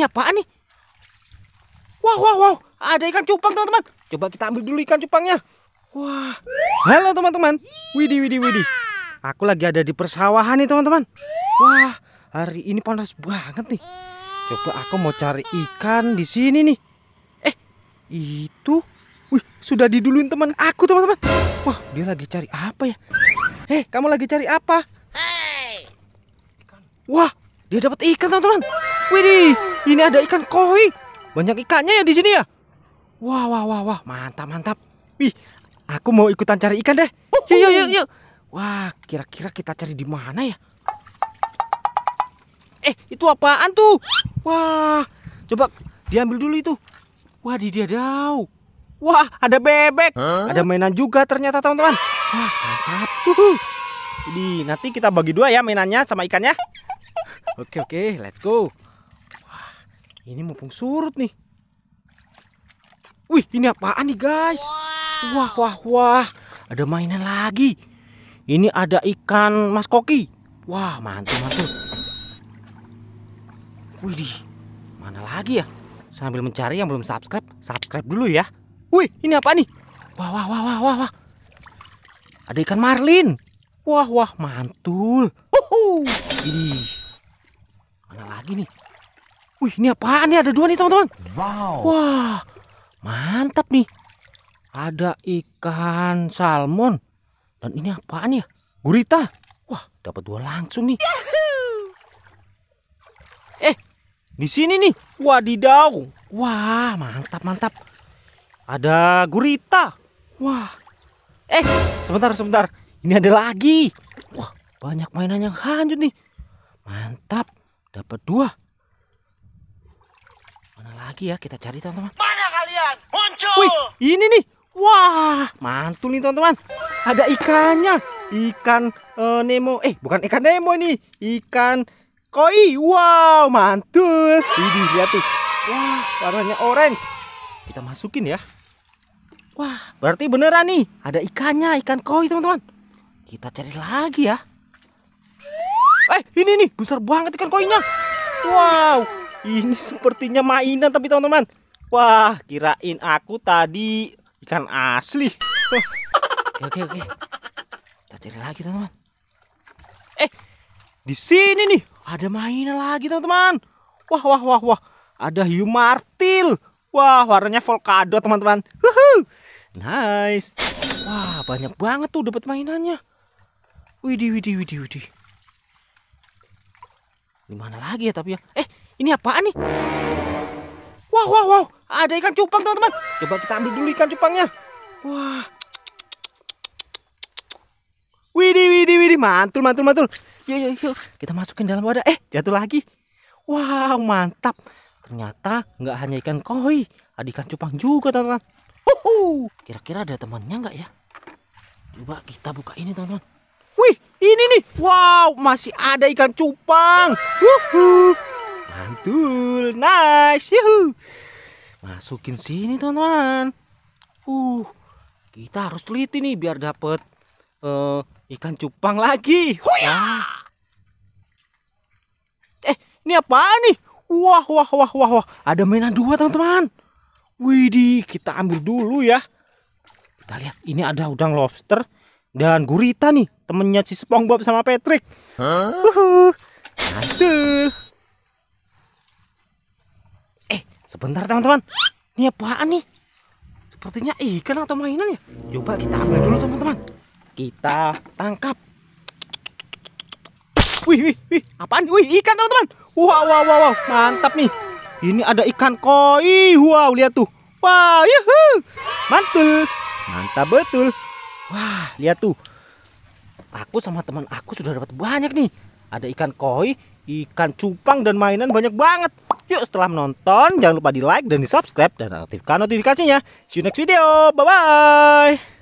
Ini apaan nih? Wah, wow, wow, wow. Ada ikan cupang, teman-teman. Coba kita ambil dulu ikan cupangnya. Wah. Halo, teman-teman. Widih, widih, widih. Aku lagi ada di persawahan nih, teman-teman. Wah, hari ini panas banget nih. Coba aku mau cari ikan di sini nih. Eh, itu Wih, sudah diduluin teman aku, teman-teman. Wah, dia lagi cari apa ya? Eh, kamu lagi cari apa? Hey. Wah, dia dapat ikan, teman-teman. Widih, ini ada ikan koi. Banyak ikannya ya di sini ya? Wah, wah, wah, wah, mantap, mantap. Wih, aku mau ikutan cari ikan deh. Uhuh. Yuk, yuk, yuk, yuk. Wah, kira-kira kita cari di mana ya? Eh, itu apaan tuh? Wah, coba diambil dulu itu. Wah, di dia daw. Wah, ada bebek. Huh? Ada mainan juga ternyata, teman-teman. Wah, mantap. Uhuh. Jadi, nanti kita bagi dua ya mainannya sama ikannya. Oke, oke, let's go. Ini mumpung surut nih. Wih, ini apaan nih guys? Wah, wah, wah. Ada mainan lagi. Ini ada ikan mas koki. Wah, mantul, mantul. Wih di mana lagi ya? Sambil mencari yang belum subscribe, subscribe dulu ya. Wih, ini apa nih? Wah, wah, wah, wah, wah, wah. Ada ikan marlin. Wah, wah, mantul. Uhuh. di Mana lagi nih? Wih, ini apaan nih? Ada dua nih, teman-teman. Wow. Wah, mantap nih. Ada ikan salmon. Dan ini apaan ya? Gurita. Wah, dapat dua langsung nih. Yahoo! Eh, di sini nih. Wadidaw. Wah, mantap, mantap. Ada gurita. Wah. Eh, sebentar, sebentar. Ini ada lagi. Wah, banyak mainan yang hanyut nih. Mantap. Dapat dua lagi ya kita cari teman-teman. Mana kalian? Muncul! Wih, ini nih. Wah, mantul nih teman-teman. Ada ikannya. Ikan uh, Nemo. Eh, bukan ikan Nemo ini. Ikan koi. Wow, mantul. Ini lihat tuh. Wah, warnanya orange. Kita masukin ya. Wah, berarti beneran nih. Ada ikannya, ikan koi teman-teman. Kita cari lagi ya. Eh, ini nih, besar banget ikan koinya. Wow, ini sepertinya mainan tapi teman-teman. Wah, kirain aku tadi ikan asli. Oh. Oke, oke, oke. Kita cari lagi, teman-teman. Eh, di sini nih ada mainan lagi, teman-teman. Wah, wah, wah, wah. Ada hiu martil. Wah, warnanya volcado, teman-teman. Nice. Wah, banyak banget tuh dapat mainannya. Widih, widih, widih, widih. Di mana lagi ya tapi ya? Eh, ini apaan nih? Wow, wow, wow. Ada ikan cupang, teman-teman. Coba kita ambil dulu ikan cupangnya. Wah. Widih, widih, widih. Mantul, mantul, mantul. Yuk, yuk, yuk. Kita masukin dalam wadah. Eh, jatuh lagi. Wow, mantap. Ternyata nggak hanya ikan koi. Ada ikan cupang juga, teman-teman. Kira-kira ada temannya nggak ya? Coba kita buka ini, teman-teman. Wih, ini nih. Wow, masih ada ikan cupang. Wuhu mantul nice yuhu masukin sini teman-teman uh kita harus teliti nih biar dapet uh, ikan cupang lagi nah. eh ini apa nih wah wah wah wah wah ada mainan dua teman-teman widih kita ambil dulu ya kita lihat ini ada udang lobster dan gurita nih temennya si SpongeBob sama Patrick huh? uhuh. mantul Sebentar teman-teman. Ini apaan nih? Sepertinya ikan atau mainan ya? Coba kita ambil dulu teman-teman. Kita tangkap. Wih, wih, wih. Apaan? Wih, ikan teman-teman. Wow, wow, wow, wow. Mantap nih. Ini ada ikan koi. Wow, lihat tuh. Wow, yuhu. Mantul. Mantap betul. Wah, lihat tuh. Aku sama teman aku sudah dapat banyak nih. Ada ikan koi, ikan cupang dan mainan banyak banget. Yuk setelah menonton jangan lupa di like dan di subscribe dan aktifkan notifikasinya. See you next video. Bye bye.